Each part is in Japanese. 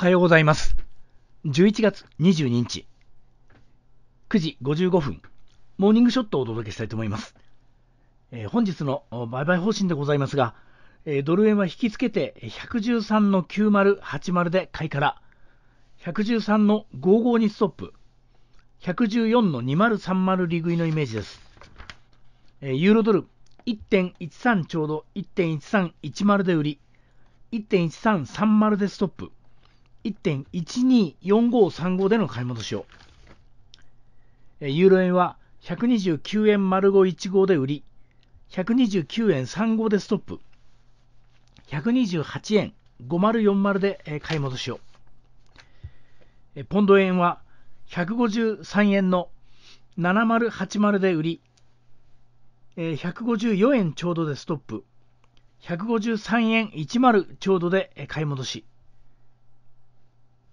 はようございます。11月22日、9時55分、モーニングショットをお届けしたいと思います。えー、本日の売買方針でございますが、えー、ドル円は引きつけて113の9080で買いから、113の55にストップ、114の2030利食いのイメージです。えー、ユーロドル1.13ちょうど1.1310で売り、1.1330でストップ。1.124535での買い戻しを。ユーロ円は129円丸515で売り、129円35でストップ、128円5040で買い戻しを。ポンド円は153円の7080で売り、154円ちょうどでストップ、153円10ちょうどで買い戻し。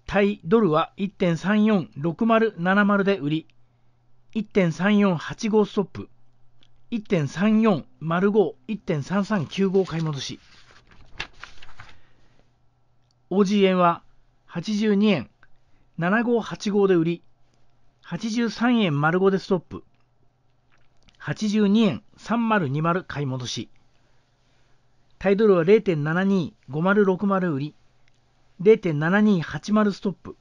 対ドルは1.346070で売り、1.3485ストップ、1.3405、1.3395買い戻し。OG 円は82円7585で売り、83円丸5でストップ、82円3020買い戻し。タイドルは0.725060売り、0.7280ストップ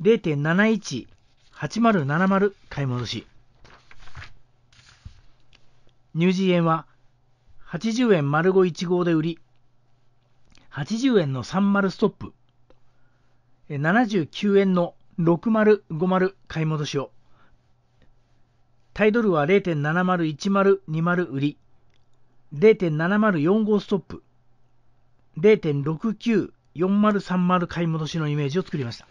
0.718070買い戻しニュージー円は80円丸5 1号で売り80円の30ストップ79円の6050買い戻しをタイドルは0.701020売り0.7045ストップ0.69 4030買い戻しのイメージを作りました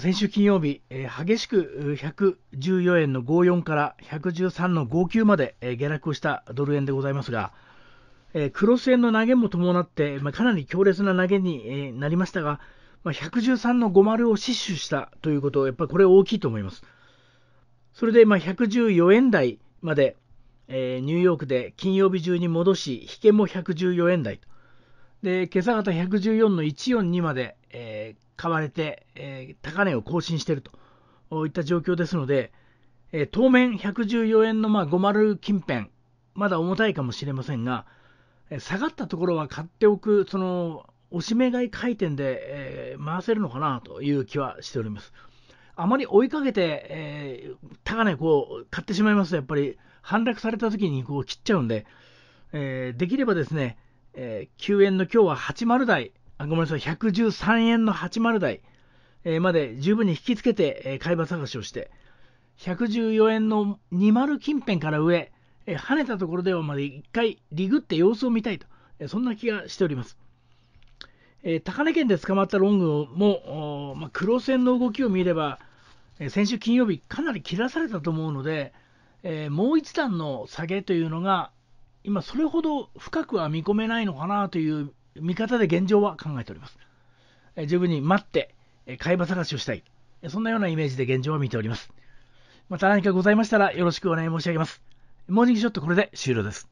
先週金曜日、えー、激しく114円の54から113の59まで、えー、下落をしたドル円でございますが、えー、クロス円の投げも伴って、まあ、かなり強烈な投げに、えー、なりましたが、まあ、113の50を死守したということ、やっぱりこれ大きいと思います。それで、まあ、114円台まで、えー、ニューヨークで金曜日中に戻し、引けも114円台と。で、今朝方114の142まで、えー、買われて、えー、高値を更新しているといった状況ですので、えー、当面114円のまあ50近辺、まだ重たいかもしれませんが、え下がったところは買っておく、その、おしめ買い回転で、えー、回せるのかなという気はしております。あまり追いかけて、えー、高値こう買ってしまいますと、やっぱり反落された時にこう切っちゃうんで、えー、できればですね、えー、9円の今日は80台、あ、ごめんなさい、113円の80台、えー、まで十分に引きつけて、えー、買い場探しをして、114円の20近辺から上、えー、跳ねたところではまで一回リグって様子を見たいと、えー、そんな気がしております。えー、高値圏で捕まったロングも、まあ、黒線の動きを見れば、えー、先週金曜日かなり切らされたと思うので、えー、もう一段の下げというのが今それほど深くは見込めないのかなという見方で現状は考えております。え十分に待って、え買い場探しをしたい。そんなようなイメージで現状は見ております。また何かございましたらよろしくお願い申し上げます。モーニングショットこれで終了です。